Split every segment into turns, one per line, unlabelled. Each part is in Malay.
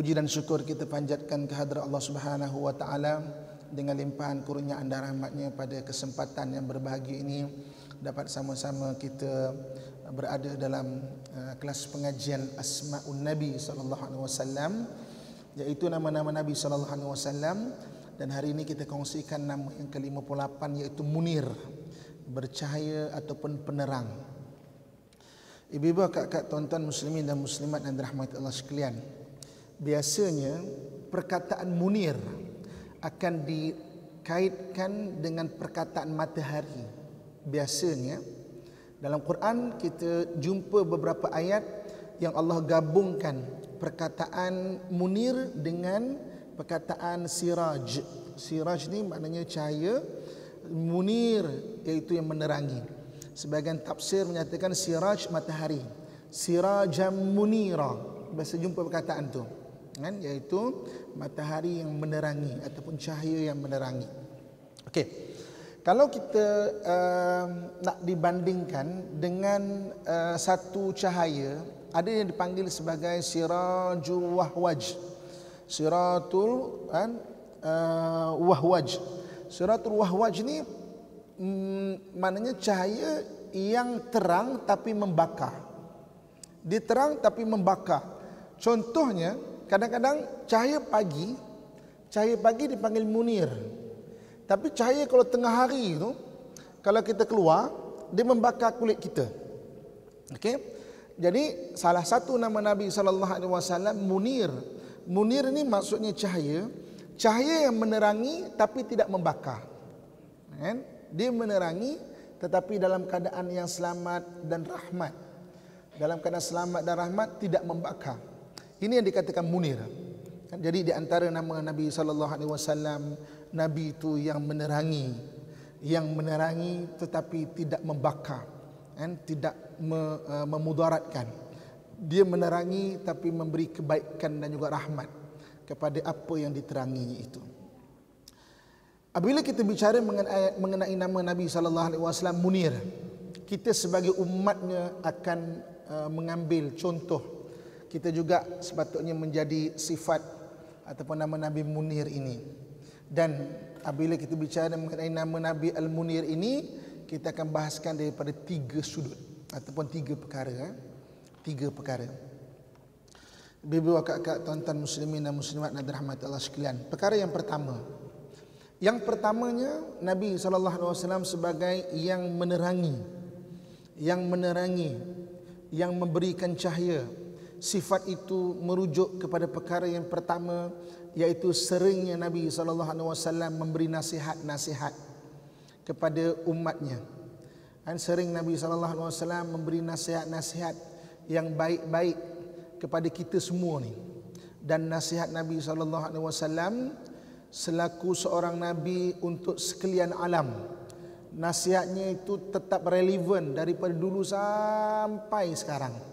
puji dan syukur kita panjatkan kehadrat Allah Subhanahu wa taala dengan limpahan kurnia anda rahmatnya pada kesempatan yang berbahagia ini dapat sama-sama kita berada dalam uh, kelas pengajian Asmaun Nabi sallallahu alaihi wasallam yaitu nama-nama Nabi sallallahu alaihi wasallam dan hari ini kita kongsikan nama yang ke-58 yaitu Munir bercahaya ataupun penerang Ibu-ibu, kakak-kakak, tuan-tuan muslimin dan muslimat yang dirahmati Allah sekalian biasanya perkataan munir akan dikaitkan dengan perkataan matahari biasanya dalam Quran kita jumpa beberapa ayat yang Allah gabungkan perkataan munir dengan perkataan siraj siraj ni maknanya cahaya munir iaitu yang menerangi sebagian tafsir menyatakan siraj matahari sirajam munira biasa jumpa perkataan tu kan iaitu matahari yang menerangi ataupun cahaya yang menerangi okey kalau kita uh, nak dibandingkan dengan uh, satu cahaya ada yang dipanggil sebagai sirajul wahwaj siratul kan uh, wahwaj siratul wahwaj ni mm, maknanya cahaya yang terang tapi membakar diterang tapi membakar contohnya Kadang-kadang cahaya pagi, cahaya pagi dipanggil munir. Tapi cahaya kalau tengah hari tu, kalau kita keluar, dia membakar kulit kita. Okey. Jadi salah satu nama Nabi sallallahu alaihi wasallam munir. Munir ni maksudnya cahaya, cahaya yang menerangi tapi tidak membakar. Kan? Dia menerangi tetapi dalam keadaan yang selamat dan rahmat. Dalam keadaan selamat dan rahmat tidak membakar. Ini yang dikatakan Munir. Kan, jadi di antara nama Nabi sallallahu alaihi wasallam nabi itu yang menerangi yang menerangi tetapi tidak membakar kan tidak e, memudaratkan. Dia menerangi tapi memberi kebaikan dan juga rahmat kepada apa yang diterangi itu. Apabila kita bicara mengenai, nama Nabi sallallahu alaihi wasallam Munir, kita sebagai umatnya akan e, mengambil contoh kita juga sepatutnya menjadi sifat ataupun nama Nabi Munir ini. Dan apabila ah, kita bicara mengenai nama Nabi Al-Munir ini, kita akan bahaskan daripada tiga sudut ataupun tiga perkara. Eh. Tiga perkara. Bibi wakak-kak tuan-tuan muslimin dan muslimat dan rahmat Allah sekalian. Perkara yang pertama. Yang pertamanya Nabi SAW sebagai yang menerangi. Yang menerangi. Yang memberikan cahaya sifat itu merujuk kepada perkara yang pertama iaitu seringnya Nabi sallallahu alaihi wasallam memberi nasihat-nasihat kepada umatnya. Dan sering Nabi sallallahu alaihi wasallam memberi nasihat-nasihat yang baik-baik kepada kita semua ni. Dan nasihat Nabi sallallahu alaihi wasallam selaku seorang nabi untuk sekalian alam. Nasihatnya itu tetap relevan daripada dulu sampai sekarang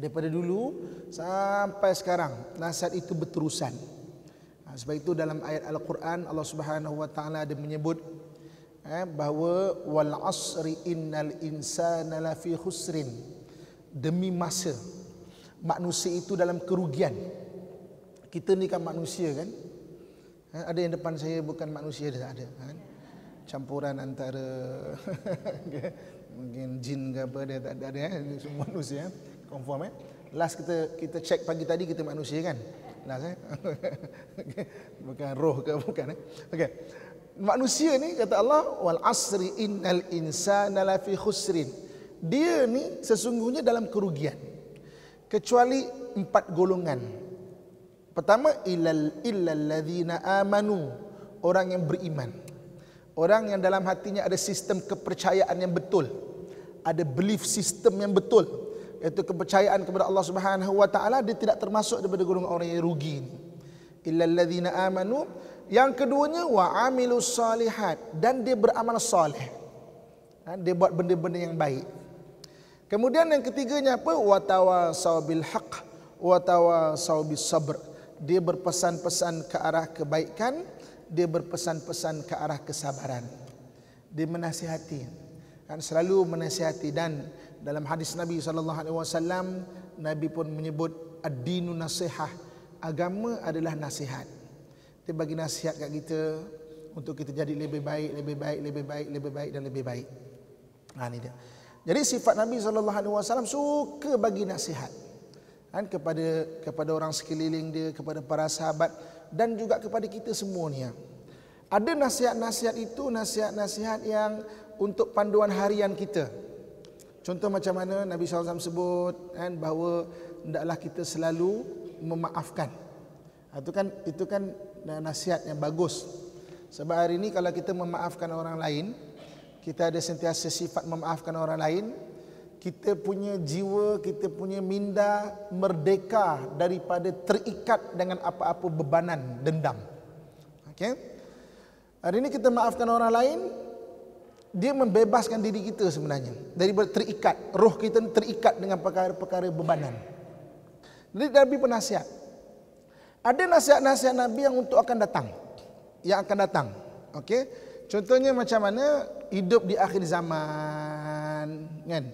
daripada dulu sampai sekarang nasihat itu berterusan ha, sebab itu dalam ayat al-Quran Allah Subhanahu wa taala ada menyebut eh bahawa wal asri innal insana lafi khusrin demi masa manusia itu dalam kerugian kita ni kan manusia kan eh, ada yang depan saya bukan manusia dah ada kan campuran antara mungkin jin ke apa dia tak ada, ada eh? semua manusia eh? Confirm eh? Last kita kita check pagi tadi kita manusia kan? Last eh? okay. Bukan roh ke bukan eh? Okay. Manusia ni kata Allah wal asri innal insana lafi khusrin. Dia ni sesungguhnya dalam kerugian. Kecuali empat golongan. Pertama ilal illal ladzina amanu. Orang yang beriman. Orang yang dalam hatinya ada sistem kepercayaan yang betul. Ada belief sistem yang betul iaitu kepercayaan kepada Allah Subhanahu wa taala dia tidak termasuk daripada golongan orang yang rugi ni illal ladzina amanu yang keduanya wa amilus salihat dan dia beramal soleh ha, dia buat benda-benda yang baik kemudian yang ketiganya apa wa tawasaw bil haqq wa tawasaw bis sabr dia berpesan-pesan ke arah kebaikan dia berpesan-pesan ke arah kesabaran dia menasihati dan selalu menasihati dan dalam hadis Nabi SAW Nabi pun menyebut ad-dinu nasihat agama adalah nasihat dia bagi nasihat kat kita untuk kita jadi lebih baik lebih baik lebih baik lebih baik dan lebih baik ha ni dia jadi sifat Nabi SAW suka bagi nasihat kan, kepada kepada orang sekeliling dia, kepada para sahabat dan juga kepada kita semua ni. Ha. Ada nasihat-nasihat itu, nasihat-nasihat yang untuk panduan harian kita. Contoh macam mana Nabi SAW sebut kan, bahawa tidaklah kita selalu memaafkan. Itu ha, kan itu kan nasihat yang bagus. Sebab hari ini kalau kita memaafkan orang lain, kita ada sentiasa sifat memaafkan orang lain, kita punya jiwa, kita punya minda merdeka daripada terikat dengan apa-apa bebanan dendam. Okey. Hari ini kita maafkan orang lain, dia membebaskan diri kita sebenarnya dari terikat roh kita terikat dengan perkara-perkara bebanan. Jadi Nabi penasihat. Ada nasihat-nasihat Nabi yang untuk akan datang. Yang akan datang. Okey. Contohnya macam mana hidup di akhir zaman kan.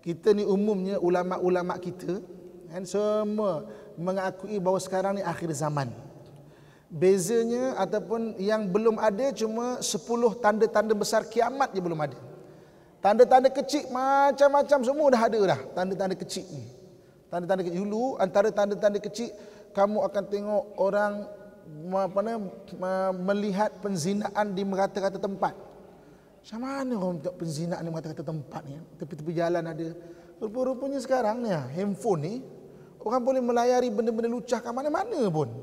Kita ni umumnya ulama-ulama kita kan semua mengakui bahawa sekarang ni akhir zaman. Bezanya ataupun yang belum ada cuma 10 tanda-tanda besar kiamat je belum ada. Tanda-tanda kecil macam-macam semua dah ada dah. Tanda-tanda kecil ni. Tanda-tanda kecil dulu antara tanda-tanda kecil kamu akan tengok orang apa nama melihat penzinaan di merata-rata tempat. Macam mana orang tengok penzinaan di merata-rata tempat ni? Tepi-tepi jalan ada. Rupa-rupanya sekarang ni ah, handphone ni orang boleh melayari benda-benda lucah ke mana-mana pun.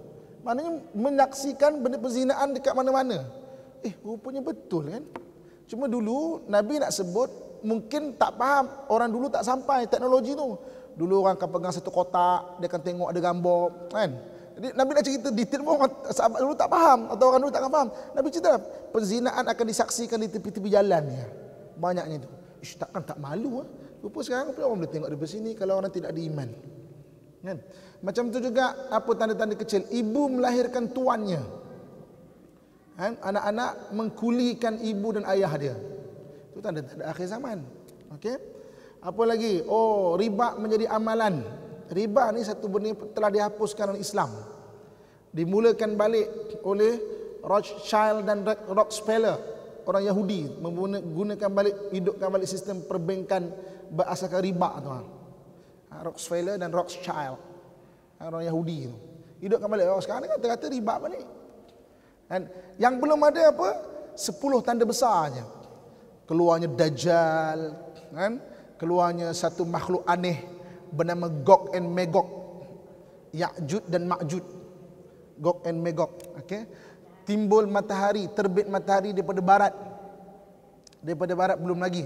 Maknanya menyaksikan benda perzinaan dekat mana-mana. Eh, rupanya betul kan? Cuma dulu Nabi nak sebut mungkin tak faham. Orang dulu tak sampai teknologi tu. Dulu orang akan pegang satu kotak, dia akan tengok ada gambar, kan? Jadi Nabi nak cerita detail pun sahabat dulu tak faham atau orang dulu tak akan faham. Nabi cerita perzinaan akan disaksikan di tepi-tepi jalan ya. Banyaknya tu. Ish, takkan tak malu ah. Ha? Rupa sekarang pun orang boleh tengok dari sini kalau orang tidak ada iman. Kan? Macam tu juga apa tanda-tanda kecil. Ibu melahirkan tuannya. Kan? Anak-anak mengkulikan ibu dan ayah dia. Itu tanda-tanda akhir zaman. Okey. Apa lagi? Oh, riba menjadi amalan. Riba ni satu benda telah dihapuskan oleh Islam. Dimulakan balik oleh Rothschild dan Rockefeller. Orang Yahudi menggunakan balik, hidupkan balik sistem perbankan berasaskan riba tuan. Ah, Rockefeller dan Rothschild. Ah, orang Yahudi tu. Hidupkan balik. Oh, sekarang ni kan terkata riba balik. Dan yang belum ada apa? Sepuluh tanda besarnya. Keluarnya Dajjal. Kan? Keluarnya satu makhluk aneh. Bernama Gog and Magog. Ya'jud dan Ma'jud. Gog and Magog. Okey. Timbul matahari. Terbit matahari daripada barat. Daripada barat belum lagi.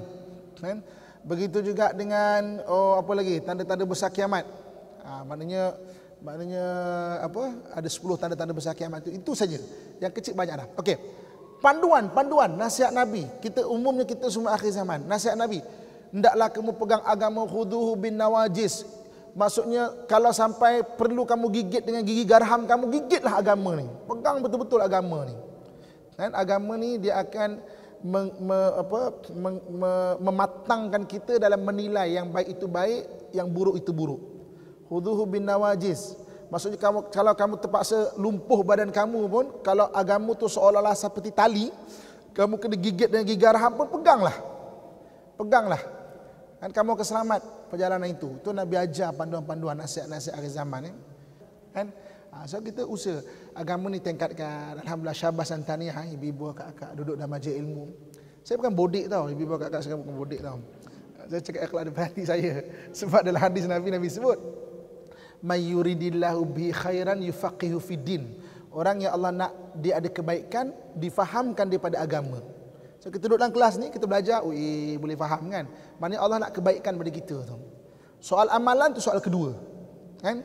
Kan? Okay? Begitu juga dengan oh apa lagi tanda-tanda besar kiamat. Ha, maknanya maknanya apa ada 10 tanda-tanda besar kiamat itu. Itu saja. Yang kecil banyak dah. Okey. Panduan, panduan nasihat Nabi. Kita umumnya kita semua akhir zaman. Nasihat Nabi. Hendaklah kamu pegang agama khuduhu bin nawajis. Maksudnya kalau sampai perlu kamu gigit dengan gigi garham kamu gigitlah agama ni. Pegang betul-betul agama ni. Kan agama ni dia akan me, me, apa, me, me, mematangkan kita dalam menilai yang baik itu baik, yang buruk itu buruk. Huduhu bin nawajiz. Maksudnya kamu, kalau kamu terpaksa lumpuh badan kamu pun, kalau agamu tu seolah-olah seperti tali, kamu kena gigit dengan ham pun peganglah. Peganglah. Kan kamu akan selamat perjalanan itu. Itu Nabi ajar panduan-panduan nasihat-nasihat akhir zaman. Eh? Kan? Ha, so kita usaha agama ni tingkatkan. Alhamdulillah syabas dan taniah ibu ibu akak akak duduk dalam majlis ilmu. Saya bukan bodik tau. Ibu ibu akak akak saya bukan bodik tau. Saya cakap ikhlas dari hati saya. Sebab dalam hadis Nabi Nabi sebut. May yuridillahu bi khairan yufaqihu fi Orang yang Allah nak dia ada kebaikan, difahamkan daripada agama. So kita duduk dalam kelas ni, kita belajar, ui, boleh faham kan? Maksudnya Allah nak kebaikan pada kita tu. Soal amalan tu soal kedua. Kan?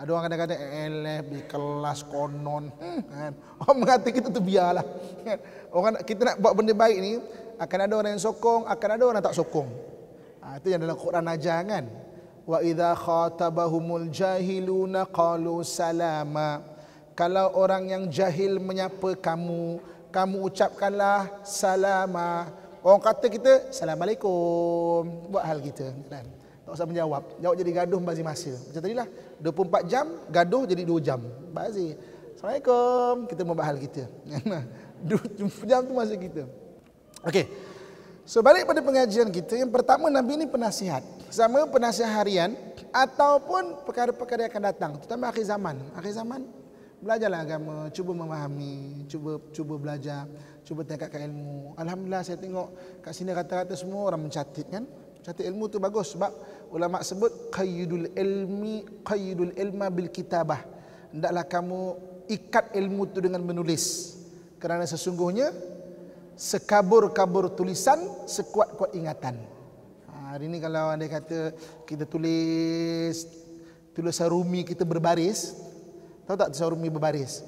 Ada orang kata-kata eleh eh, eh, di kelas konon. Hmm, kan? Orang mengatakan kita tu biarlah. Kan? Orang kita nak buat benda baik ni akan ada orang yang sokong, akan ada orang yang tak sokong. Ha, itu yang dalam Quran ajar kan. Wa idza khatabahumul jahiluna qalu salama. Kalau orang yang jahil menyapa kamu, kamu ucapkanlah salama. Orang kata kita, Assalamualaikum. Buat hal kita. Kan? Tak usah menjawab. Jawab jadi gaduh membazir masa. Macam tadilah. 24 jam, gaduh jadi 2 jam. Bazir. Assalamualaikum. Kita membahal kita. 2 jam tu masa kita. Okey. So balik pada pengajian kita. Yang pertama Nabi ni penasihat. Sama penasihat harian. Ataupun perkara-perkara akan datang. Terutama akhir zaman. Akhir zaman. Belajarlah agama. Cuba memahami. Cuba cuba belajar. Cuba tingkatkan ilmu. Alhamdulillah saya tengok kat sini rata-rata semua orang mencatat kan. Catat ilmu tu bagus sebab ulama sebut qayyidul ilmi qayyidul ilma bil kitabah. Hendaklah kamu ikat ilmu tu dengan menulis. Kerana sesungguhnya sekabur-kabur tulisan sekuat-kuat ingatan. Ha, hari ini kalau anda kata kita tulis tulisan rumi kita berbaris, tahu tak tulisan rumi berbaris?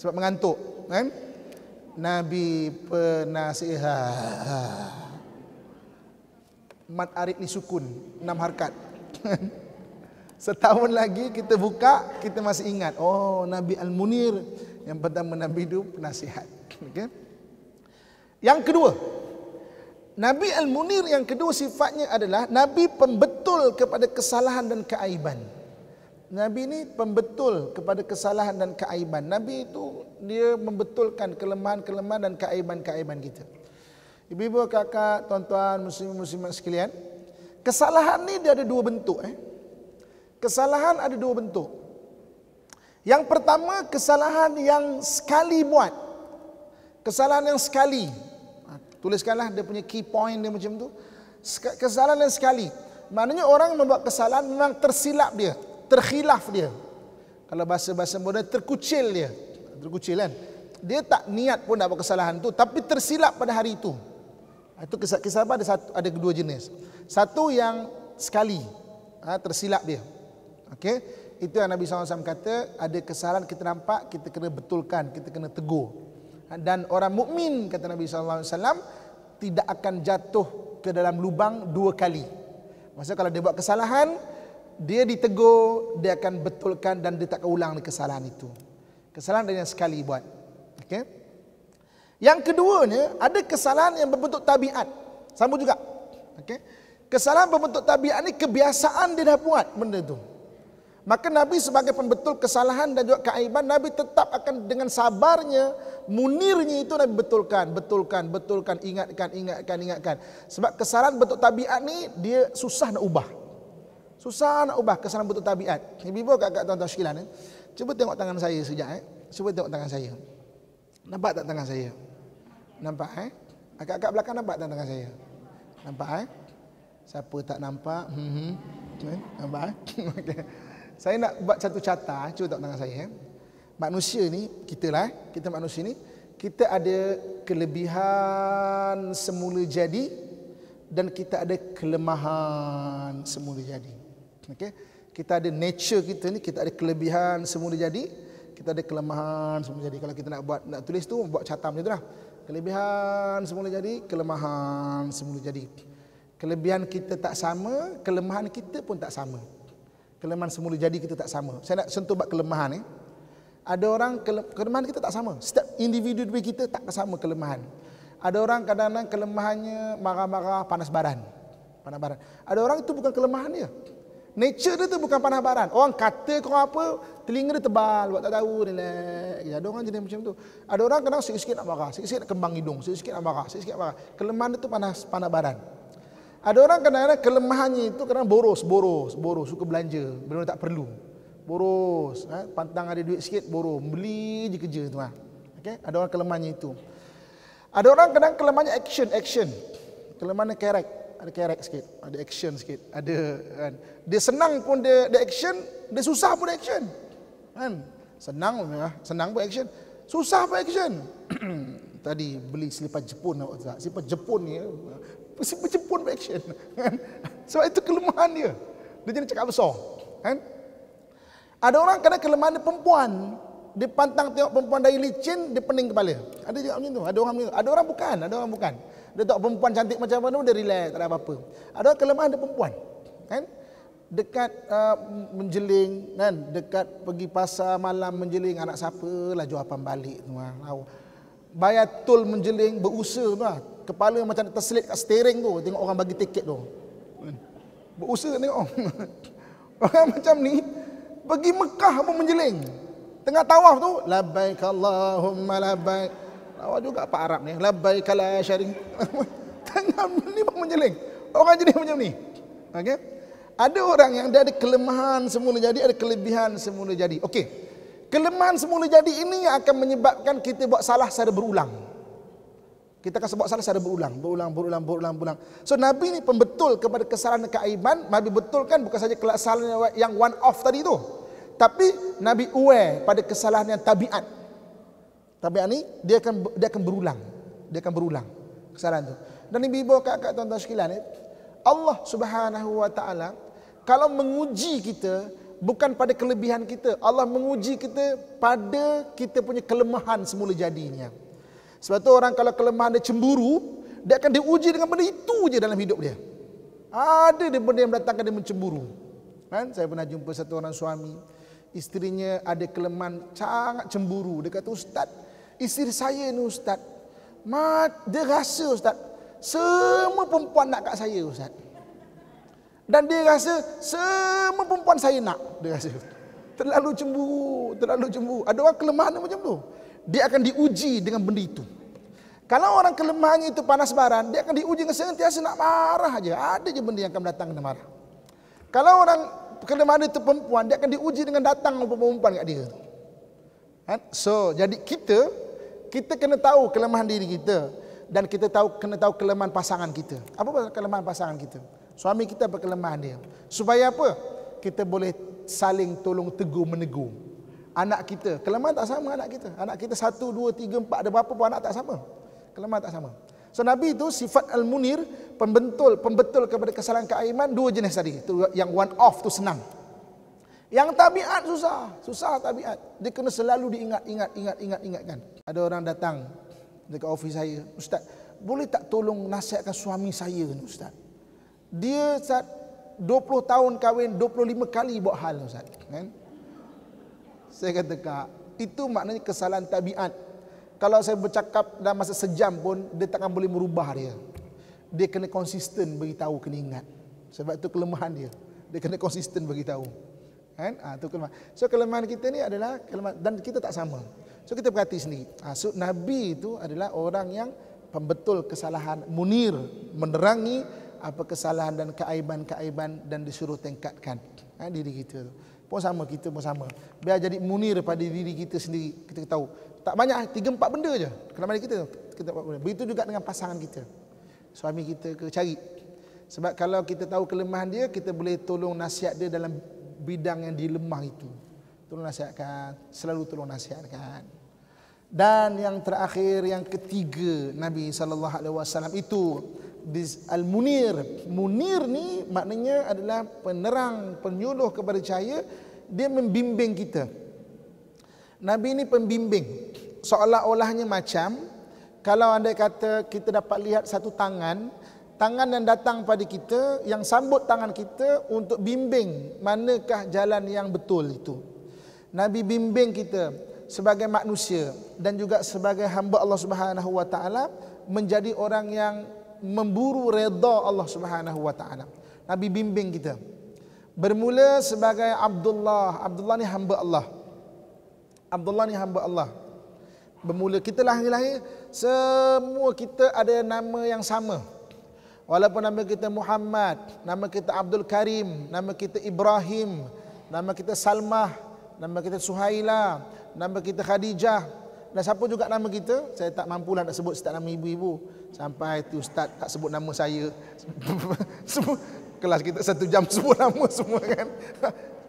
Sebab mengantuk, kan? Nabi penasihat mat arid sukun enam harkat setahun lagi kita buka kita masih ingat oh nabi al munir yang pertama nabi itu penasihat okay. yang kedua nabi al munir yang kedua sifatnya adalah nabi pembetul kepada kesalahan dan keaiban nabi ini pembetul kepada kesalahan dan keaiban nabi itu dia membetulkan kelemahan-kelemahan dan keaiban-keaiban kita Ibu-ibu, kakak, tuan-tuan, muslim-muslimat sekalian. Kesalahan ni dia ada dua bentuk. Eh. Kesalahan ada dua bentuk. Yang pertama, kesalahan yang sekali buat. Kesalahan yang sekali. Ha, tuliskanlah dia punya key point dia macam tu. Kesalahan yang sekali. Maknanya orang membuat kesalahan memang tersilap dia. Terkhilaf dia. Kalau bahasa-bahasa modern, terkucil dia. Terkucil kan? Dia tak niat pun nak buat kesalahan tu. Tapi tersilap pada hari itu. Itu kesabaran ada satu ada kedua jenis. Satu yang sekali ha, tersilap dia. okay? Itu yang Nabi SAW kata ada kesalahan kita nampak kita kena betulkan, kita kena tegur. Ha, dan orang mukmin kata Nabi SAW tidak akan jatuh ke dalam lubang dua kali. Maksudnya kalau dia buat kesalahan, dia ditegur, dia akan betulkan dan dia tak akan ulang kesalahan itu. Kesalahan dia yang sekali buat. okay? Yang keduanya ada kesalahan yang berbentuk tabiat. Sama juga. okay? Kesalahan berbentuk tabiat ni kebiasaan dia dah buat benda tu. Maka Nabi sebagai pembetul kesalahan dan juga keaiban Nabi tetap akan dengan sabarnya munirnya itu Nabi betulkan, betulkan, betulkan, ingatkan, ingatkan, ingatkan. Sebab kesalahan bentuk tabiat ni dia susah nak ubah. Susah nak ubah kesalahan bentuk tabiat. Ibu ibu kakak tuan-tuan sekalian eh. Cuba tengok tangan saya sekejap eh. Cuba tengok tangan saya. Nampak tak tangan saya? Nampak eh? Agak-agak belakang nampak tak tangan saya? Nampak eh? Siapa tak nampak? Hmm -hmm. Eh? Nampak eh? okay. Saya nak buat satu carta. Eh? Cuba tak tangan saya. Eh? Manusia ni, kita lah. Eh? Kita manusia ni. Kita ada kelebihan semula jadi. Dan kita ada kelemahan semula jadi. Okay? Kita ada nature kita ni. Kita ada kelebihan semula jadi. Kita ada kelemahan semula jadi. Kalau kita nak buat nak tulis tu, buat carta macam tu lah. Kelebihan semula jadi kelemahan semula jadi. Kelebihan kita tak sama, kelemahan kita pun tak sama. Kelemahan semula jadi kita tak sama. Saya nak sentuh bab kelemahan ni. Eh. Ada orang kelemahan kita tak sama. Setiap individu diri kita tak sama kelemahan. Ada orang kadang-kadang kelemahannya marah-marah panas badan. Panas badan. Ada orang itu bukan kelemahan dia. Nature dia tu bukan panah baran. Orang kata kau apa, telinga dia tebal, buat tak tahu, relax. Ya, ada orang jenis macam tu. Ada orang kadang sikit-sikit nak marah, sikit-sikit nak kembang hidung, sikit-sikit nak marah, sikit-sikit nak marah. Kelemahan dia tu panah, panah baran. Ada orang kadang-kadang kelemahannya itu kadang boros, boros, boros, suka belanja, benda tak perlu. Boros, eh? pantang ada duit sikit, boros, beli je kerja tu. Eh? Ha. Okay? Ada orang kelemahannya itu. Ada orang kadang kelemahannya action, action. Kelemahannya karakter ada kerek sikit, ada action sikit, ada kan. Dia senang pun dia, dia action, dia susah pun dia action. Kan? Senang pun ya, senang pun action, susah pun action. Tadi beli selipar Jepun nak Ustaz. Selipar Jepun ni ya. selipar Jepun pun action. Kan? Sebab itu kelemahan dia. Dia jadi cakap besar. Kan? Ada orang kena kelemahan dia perempuan, dia pantang tengok perempuan dari licin, dia pening kepala. Ada juga macam tu. Ada orang macam tu. ada orang bukan. Ada orang bukan. Dia tengok perempuan cantik macam mana, dia relax, tak ada apa-apa. Ada kelemahan dia perempuan. Kan? Dekat uh, menjeling, kan? dekat pergi pasar malam menjeling, anak siapa lah jawapan balik. Tu, lah. Bayar tol menjeling, berusaha. Tu, lah. Kepala macam terselit kat steering tu, tengok orang bagi tiket tu. Kan? Berusaha tengok. Orang macam ni, pergi Mekah pun menjeling. Tengah tawaf tu, labaik Allahumma labaik. Awak juga Pak Arab ni. Labai kala syarik. Tangan ni pun menjeling Orang jenis macam ni. Okay. Ada orang yang dia ada kelemahan semula jadi, ada kelebihan semula jadi. Okey. Kelemahan semula jadi ini yang akan menyebabkan kita buat salah secara berulang. Kita akan buat salah secara berulang. Berulang, berulang, berulang, berulang. So Nabi ni pembetul kepada kesalahan dan keaiban. Nabi betulkan bukan saja kesalahan yang one off tadi tu. Tapi Nabi aware pada kesalahan yang tabiat. Tapi ani dia akan dia akan berulang dia akan berulang kesalahan tu dan ibu bapa kakak tuan-tuan sekalian ni eh. Allah Subhanahu wa taala kalau menguji kita bukan pada kelebihan kita Allah menguji kita pada kita punya kelemahan semula jadinya sebab tu orang kalau kelemahan dia cemburu dia akan diuji dengan benda itu je dalam hidup dia ada dia benda yang mendatangkan dia mencemburu kan saya pernah jumpa satu orang suami Isterinya ada kelemahan sangat cemburu. Dia kata, Ustaz, isteri saya ni ustaz mat dia rasa ustaz semua perempuan nak kat saya ustaz dan dia rasa semua perempuan saya nak dia rasa terlalu cemburu terlalu cemburu ada orang kelemahan macam tu dia akan diuji dengan benda itu kalau orang kelemahannya itu panas baran dia akan diuji dengan sentiasa nak marah aja ada je benda yang akan datang kena marah kalau orang kelemahan itu perempuan dia akan diuji dengan datang perempuan kat dia ha? so jadi kita kita kena tahu kelemahan diri kita dan kita tahu kena tahu kelemahan pasangan kita. Apa pasal kelemahan pasangan kita? Suami kita apa kelemahan dia? Supaya apa? Kita boleh saling tolong teguh meneguh Anak kita, kelemahan tak sama anak kita. Anak kita satu, dua, tiga, empat, ada berapa pun anak tak sama. Kelemahan tak sama. So Nabi itu sifat al-munir, pembentul, pembetul kepada kesalahan keaiman, dua jenis tadi. Itu yang one off tu senang. Yang tabiat susah, susah tabiat. Dia kena selalu diingat ingat ingat ingat ingatkan. Ada orang datang dekat ofis saya, "Ustaz, boleh tak tolong nasihatkan suami saya ni, Ustaz?" Dia sat 20 tahun kahwin 25 kali buat hal Ustaz, kan? Saya kata, "Kak, itu maknanya kesalahan tabiat. Kalau saya bercakap dalam masa sejam pun dia takkan boleh merubah dia. Dia kena konsisten beritahu kena ingat. Sebab itu kelemahan dia. Dia kena konsisten beritahu. tahu. Kan? Ha, tu kelemahan. So kelemahan kita ni adalah kelemahan dan kita tak sama. So kita perhati sendiri. Ha, so Nabi itu adalah orang yang pembetul kesalahan munir. Menerangi apa kesalahan dan keaiban-keaiban dan disuruh tingkatkan ha, diri kita tu. Pun sama kita pun sama. Biar jadi munir pada diri kita sendiri. Kita tahu. Tak banyak tiga empat benda je. Kelemahan kita kita buat benda. Begitu juga dengan pasangan kita. Suami kita ke cari. Sebab kalau kita tahu kelemahan dia, kita boleh tolong nasihat dia dalam bidang yang dilemah itu. Tolong nasihatkan, selalu tolong nasihatkan. Dan yang terakhir, yang ketiga Nabi sallallahu alaihi wasallam itu al-munir. Munir ni maknanya adalah penerang, penyuluh kepada cahaya, dia membimbing kita. Nabi ini pembimbing. Seolah-olahnya macam kalau anda kata kita dapat lihat satu tangan, tangan yang datang pada kita yang sambut tangan kita untuk bimbing manakah jalan yang betul itu nabi bimbing kita sebagai manusia dan juga sebagai hamba Allah Subhanahu wa taala menjadi orang yang memburu redha Allah Subhanahu wa taala nabi bimbing kita bermula sebagai Abdullah Abdullah ni hamba Allah Abdullah ni hamba Allah bermula kita lahir-lahir semua kita ada nama yang sama Walaupun nama kita Muhammad, nama kita Abdul Karim, nama kita Ibrahim, nama kita Salmah, nama kita Suhaila, nama kita Khadijah. Dan siapa juga nama kita, saya tak mampu lah nak sebut setiap nama ibu-ibu. Sampai tu ustaz tak sebut nama saya. Kelas kita satu jam sebut nama semua kan.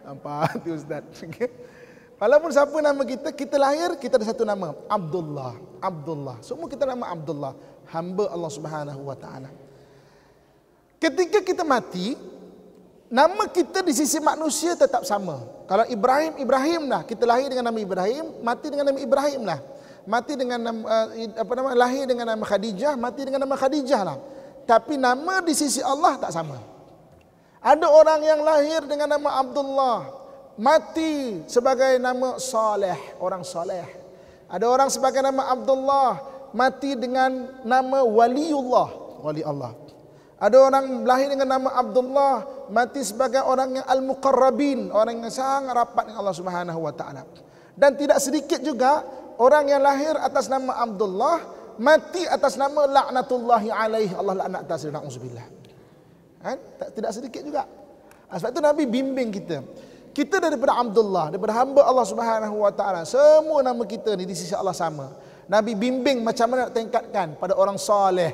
Sampai tu ustaz. Walaupun siapa nama kita, kita lahir, kita ada satu nama. Abdullah. Abdullah. Semua kita nama Abdullah. Hamba Allah Subhanahu Wa Ketika kita mati, nama kita di sisi manusia tetap sama. Kalau Ibrahim, Ibrahim lah. Kita lahir dengan nama Ibrahim, mati dengan nama Ibrahim lah. Mati dengan nama, eh, apa nama, lahir dengan nama Khadijah, mati dengan nama Khadijah lah. Tapi nama di sisi Allah tak sama. Ada orang yang lahir dengan nama Abdullah, mati sebagai nama Saleh, orang Saleh. Ada orang sebagai nama Abdullah, mati dengan nama Waliullah, Wali Allah. Ada orang lahir dengan nama Abdullah, mati sebagai orang yang al-muqarrabin, orang yang sangat rapat dengan Allah Subhanahu wa taala. Dan tidak sedikit juga orang yang lahir atas nama Abdullah, mati atas nama laknatullah alaihi Allah laknat atas dia nauzubillah. Kan? Tak tidak sedikit juga. Ah, sebab itu Nabi bimbing kita. Kita daripada Abdullah, daripada hamba Allah Subhanahu wa taala, semua nama kita ni di sisi Allah sama. Nabi bimbing macam mana nak tingkatkan pada orang soleh.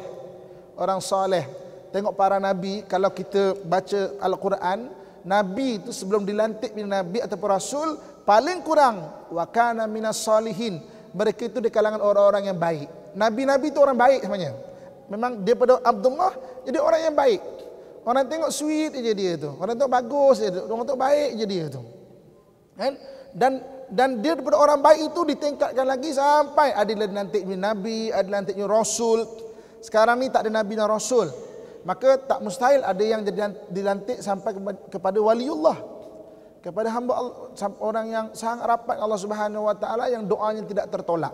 Orang soleh tengok para nabi kalau kita baca al-Quran nabi itu sebelum dilantik menjadi nabi ataupun rasul paling kurang wakana kana minas salihin mereka itu di kalangan orang-orang yang baik nabi-nabi itu orang baik sebenarnya memang dia pada Abdullah jadi orang yang baik orang tengok sweet je dia tu orang tengok bagus je dia orang tengok baik je dia tu kan dan dan dia daripada orang baik itu ditingkatkan lagi sampai ada dilantik menjadi nabi ada dilantik menjadi rasul sekarang ni tak ada nabi dan rasul maka tak mustahil ada yang jadi dilantik sampai kepada waliullah kepada hamba Allah, orang yang sangat rapat Allah Subhanahu wa taala yang doanya tidak tertolak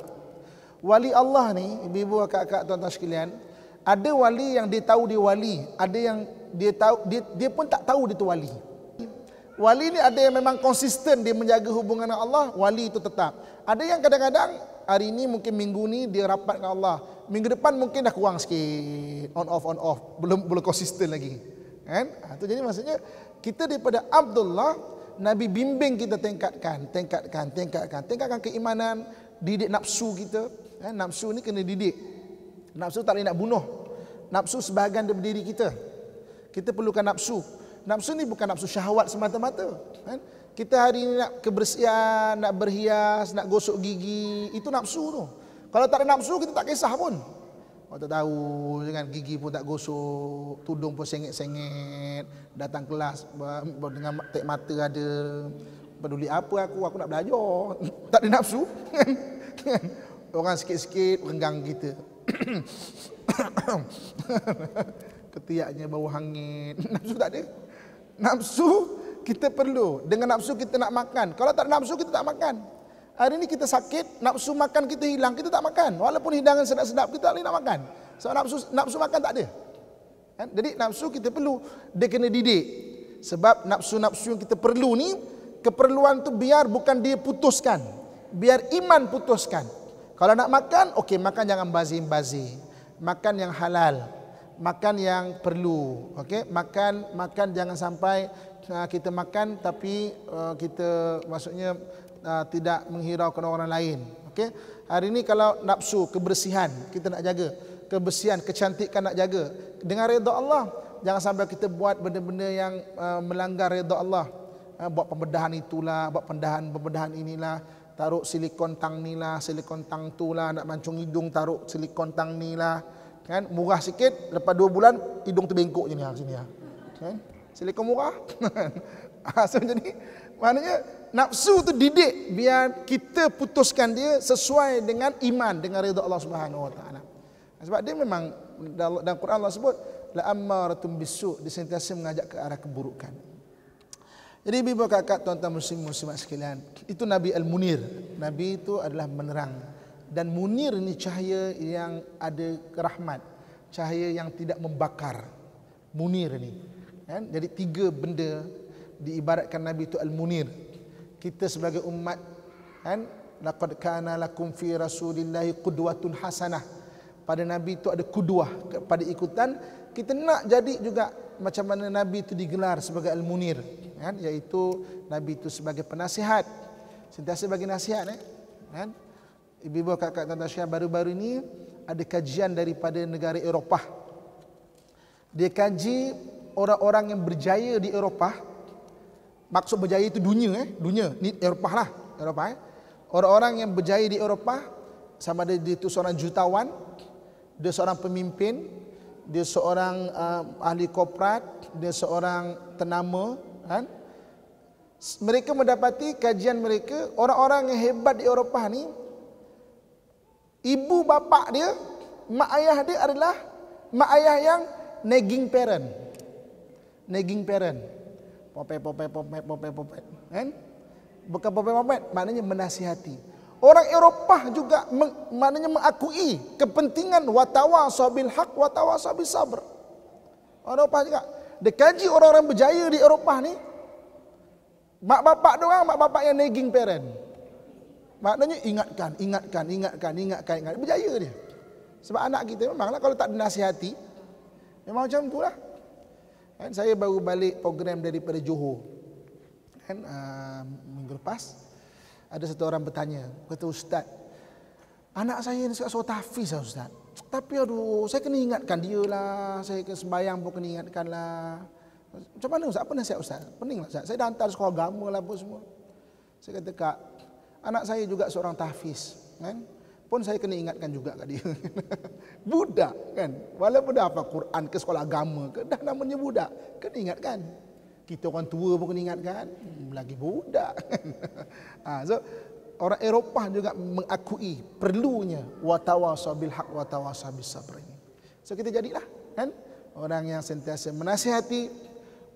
wali Allah ni ibu-ibu kakak-kakak tuan-tuan sekalian ada wali yang dia tahu dia wali ada yang dia tahu dia, dia pun tak tahu dia tu wali wali ni ada yang memang konsisten dia menjaga hubungan dengan Allah wali itu tetap ada yang kadang-kadang hari ini mungkin minggu ni dia rapat dengan Allah minggu depan mungkin dah kurang sikit on off on off belum belum konsisten lagi kan ha, tu jadi maksudnya kita daripada Abdullah Nabi bimbing kita tingkatkan tingkatkan tingkatkan tingkatkan keimanan didik nafsu kita kan? nafsu ni kena didik nafsu tak boleh nak bunuh nafsu sebahagian daripada diri kita kita perlukan nafsu nafsu ni bukan nafsu syahwat semata-mata kan kita hari ini nak kebersihan, nak berhias, nak gosok gigi, itu nafsu tu. Kalau tak ada nafsu kita tak kisah pun. Kau oh, tak tahu dengan gigi pun tak gosok, tudung pun sengit-sengit, datang kelas dengan tek mata ada. Peduli apa aku, aku nak belajar. Tak ada nafsu. Orang sikit-sikit renggang kita. Ketiaknya bau hangit. Nafsu tak ada. Nafsu kita perlu. Dengan nafsu kita nak makan. Kalau tak ada nafsu kita tak makan. Hari ini kita sakit, nafsu makan kita hilang, kita tak makan. Walaupun hidangan sedap-sedap, kita tak boleh nak makan. Sebab nafsu, nafsu makan tak ada. Kan? Jadi nafsu kita perlu, dia kena didik. Sebab nafsu-nafsu yang kita perlu ni, keperluan tu biar bukan dia putuskan. Biar iman putuskan. Kalau nak makan, okey makan jangan bazi-bazi. Makan yang halal. Makan yang perlu. okay makan makan jangan sampai ah, kita makan tapi ah, kita maksudnya uh, tidak menghiraukan orang lain. Okey. Hari ini kalau nafsu kebersihan kita nak jaga, kebersihan, kecantikan nak jaga dengan redha Allah. Jangan sampai kita buat benda-benda yang uh, melanggar redha Allah. Uh, buat pembedahan itulah, buat pembedahan pembedahan inilah, taruh silikon tang ni lah, silikon tang tulah, nak mancung hidung taruh silikon tang ni lah. Kan? Murah sikit, lepas dua bulan hidung terbengkok je ni. Sini, ya. Kan? Silikon murah. Asal macam ni. Maknanya nafsu tu didik biar kita putuskan dia sesuai dengan iman dengan redha Allah Subhanahu wa taala. Sebab dia memang dalam Quran Allah sebut la amaratum bisu disentiasa mengajak ke arah keburukan. Jadi ibu kakak tuan-tuan muslim muslimat sekalian, itu Nabi Al-Munir. Nabi itu adalah menerang dan Munir ini cahaya yang ada rahmat, cahaya yang tidak membakar. Munir ini. Kan? Jadi tiga benda diibaratkan Nabi itu Al-Munir kita sebagai umat kan laqad kana lakum fi rasulillahi qudwatun hasanah pada nabi itu ada kudwah pada ikutan kita nak jadi juga macam mana nabi itu digelar sebagai al munir kan iaitu nabi itu sebagai penasihat sentiasa bagi nasihat eh kan ibu bapa kakak tuan syah baru-baru ini ada kajian daripada negara Eropah dia kaji orang-orang yang berjaya di Eropah maksud berjaya itu dunia eh dunia ni Eropah lah Eropah eh orang-orang yang berjaya di Eropah sama ada dia tu seorang jutawan dia seorang pemimpin dia seorang uh, ahli korporat dia seorang ternama kan mereka mendapati kajian mereka orang-orang yang hebat di Eropah ni ibu bapa dia mak ayah dia adalah mak ayah yang nagging parent nagging parent popet popet popet popet popet kan bukan popet popet maknanya menasihati orang Eropah juga meng, maknanya mengakui kepentingan watawa sabil hak watawa sabil sabr orang Eropah juga dekaji orang-orang berjaya di Eropah ni mak bapak doang mak bapak yang nagging parent maknanya ingatkan ingatkan ingatkan ingatkan ingatkan berjaya dia sebab anak kita memanglah kalau tak dinasihati memang macam itulah lah Kan saya baru balik program daripada Johor. Kan uh, minggu lepas ada satu orang bertanya, kata ustaz, anak saya ni suka solat tahfiz lah, ustaz. Tapi aduh, saya kena ingatkan dia lah, saya kena sembahyang pun kena ingatkan lah. Macam mana ustaz? Apa nasihat ustaz? Pening lah ustaz. Saya dah hantar sekolah agama lah pun semua. Saya kata kak, anak saya juga seorang tahfiz. Kan? pun saya kena ingatkan juga kat dia. budak kan. Walaupun dah apa Quran ke sekolah agama ke dah namanya budak, kena ingatkan. Kita orang tua pun kena ingatkan, hmm, lagi budak. ha, so orang Eropah juga mengakui perlunya watawasau bil haq watawasau bis So kita jadilah kan orang yang sentiasa menasihati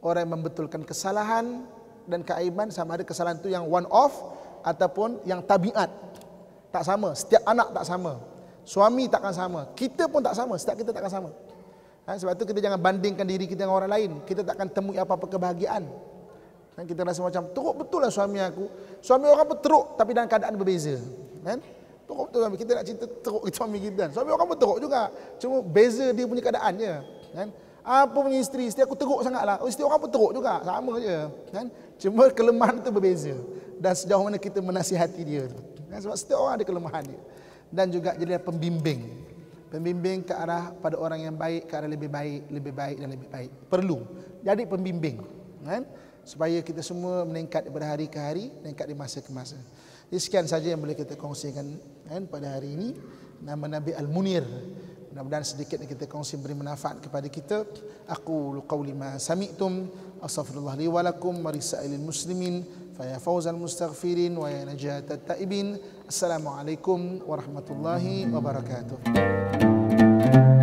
orang yang membetulkan kesalahan dan keaiban sama ada kesalahan tu yang one off ataupun yang tabiat tak sama, setiap anak tak sama. Suami takkan sama, kita pun tak sama, setiap kita takkan sama. Ha, sebab itu kita jangan bandingkan diri kita dengan orang lain. Kita takkan temui apa-apa kebahagiaan. Ha, kita rasa macam teruk betul lah suami aku. Suami orang pun teruk tapi dalam keadaan berbeza. Kan? Ha, teruk betul suami kita nak cerita teruk itu suami kita. Suami orang pun teruk juga. Cuma beza dia punya keadaannya. Kan? Ha, apa punya isteri, isteri aku teruk sangatlah. Oh, isteri orang pun teruk juga. Sama je. Ha, cuma kelemahan itu berbeza. Dan sejauh mana kita menasihati dia. Tu. Kan? Sebab setiap orang ada kelemahan dia. Dan juga jadi pembimbing. Pembimbing ke arah pada orang yang baik, ke arah lebih baik, lebih baik dan lebih baik. Perlu. Jadi pembimbing. Kan? Supaya kita semua meningkat daripada hari ke hari, meningkat di masa ke masa. Jadi sekian saja yang boleh kita kongsikan kan, pada hari ini. Nama Nabi Al-Munir. Mudah-mudahan sedikit yang kita kongsi beri manfaat kepada kita. Aku lukau lima samiktum. Astaghfirullah liwalakum. Marisa'ilil muslimin. muslimin. فيا فوز المستغفرين ويا نجاة التائبين السلام عليكم ورحمة الله وبركاته